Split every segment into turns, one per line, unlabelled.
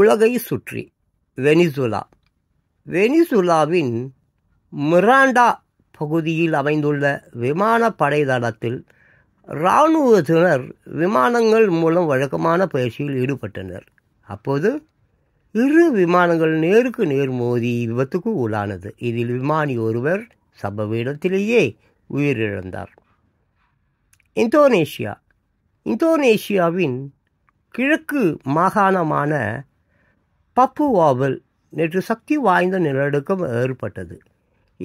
உலகை சுற்றி Venezuela வெனிசுலாவின் Miranda பகுதியில் அமைந்துள்ள விமானப்படை தளத்தில் இராணுவத்தினர் விமானங்கள் மூலம் வழக்கமான பயிற்சியில் ஈடுபட்டனர் அப்போது இரு விமானங்கள் நேருக்கு நேர் மோதி விபத்துக்கு உள்ளானது இதில் விமானி ஒருவர் சம்பவ இடத்திலேயே உயிரிழந்தார் இந்தோனேஷியா இந்தோனேஷியாவின் கிழக்கு மாகாணமான பப்புவாவில் நேற்று சக்தி வாய்ந்த நிலநடுக்கம் ஏற்பட்டது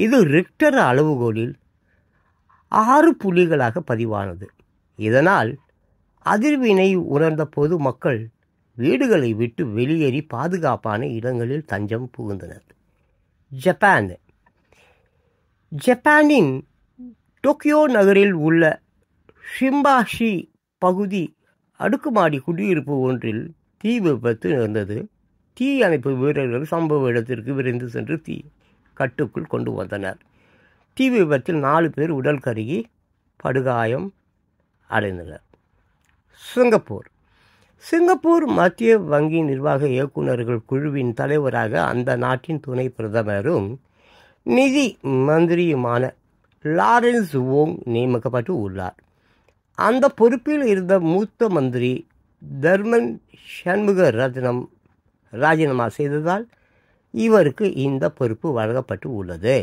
இது ரிக்டர் அளவுகோலில் ஆறு புள்ளிகளாக பதிவானது இதனால் அதிர்வினை உணர்ந்த பொது மக்கள் வீடுகளை விட்டு வெளியேறி பாதுகாப்பான இடங்களில் தஞ்சம் புகுந்தனர் ஜப்பான் ஜப்பானின் டோக்கியோ நகரில் உள்ள ஷிம்பாஷி பகுதி அடுக்குமாடி குடியிருப்பு ஒன்றில் தீ விபத்து நேர்ந்தது தீ அணைப்பு வீரர்கள் சம்பவ இடத்திற்கு விரைந்து சென்று தீ கட்டுக்குள் கொண்டு வந்தனர் தீ விபத்தில் நாலு பேர் உடல் கருகி படுகாயம் அடைந்தனர் சிங்கப்பூர் சிங்கப்பூர் மத்திய வங்கி நிர்வாக இயக்குநர்கள் குழுவின் தலைவராக அந்த நாட்டின் துணை பிரதமரும் நிதி மந்திரியுமான லாரன்ஸ் ஓங் நியமிக்கப்பட்டு உள்ளார் அந்த பொறுப்பில் இருந்த மூத்த மந்திரி தர்மன் சண்முக ரத்னம் ராஜினாமா செய்ததால் இவருக்கு இந்த பொறுப்பு வழங்கப்பட்டு உள்ளது